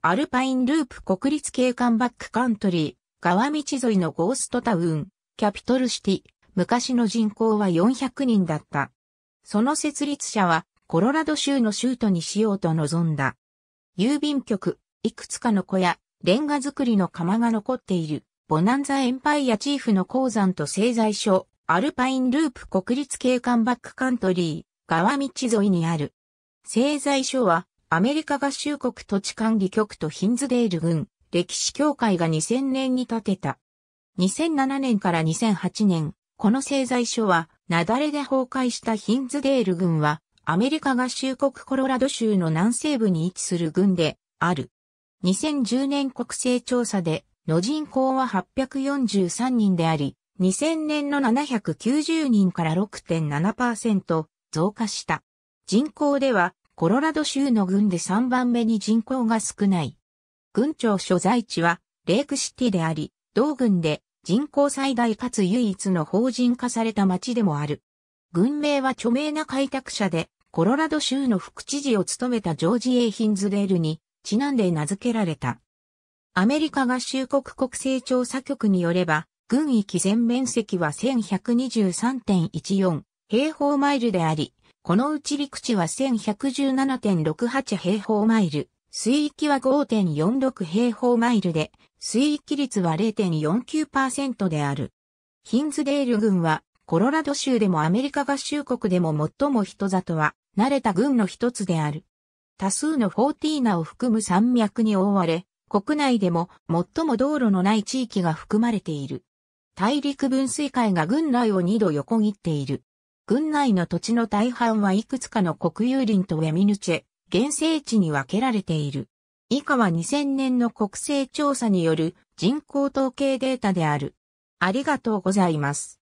アルパインループ国立景観バックカントリー、川道沿いのゴーストタウン、キャピトルシティ、昔の人口は400人だった。その設立者は、コロラド州の州都にしようと望んだ。郵便局、いくつかの小屋、レンガ造りの窯が残っている、ボナンザエンパイアチーフの鉱山と製材所、アルパインループ国立景観バックカントリー、川道沿いにある。製材所は、アメリカ合衆国土地管理局とヒンズデール郡歴史協会が2000年に建てた。2007年から2008年、この製材所は、雪崩で崩壊したヒンズデール郡は、アメリカ合衆国コロラド州の南西部に位置する郡である。2010年国勢調査で、の人口は843人であり、2000年の790人から6.7%増加した。人口ではコロラド州の郡で3番目に人口が少ない。郡庁所在地はレイクシティであり、同郡で人口最大かつ唯一の法人化された町でもある。郡名は著名な開拓者で、コロラド州の副知事を務めたジョージ・エイヒンズレールにちなんで名付けられた。アメリカ合衆国国勢調査局によれば、郡域全面積は1123.14平方マイルであり、このうち陸地は1117.68平方マイル、水域は5.46平方マイルで、水域率は0.49%である。ヒンズデール軍は、コロラド州でもアメリカ合衆国でも最も人里は、慣れた軍の一つである。多数のフォーティーナを含む山脈に覆われ、国内でも最も道路のない地域が含まれている。大陸分水海が軍内を2度横切っている。郡内の土地の大半はいくつかの国有林とウェミヌチェ、原生地に分けられている。以下は2000年の国勢調査による人口統計データである。ありがとうございます。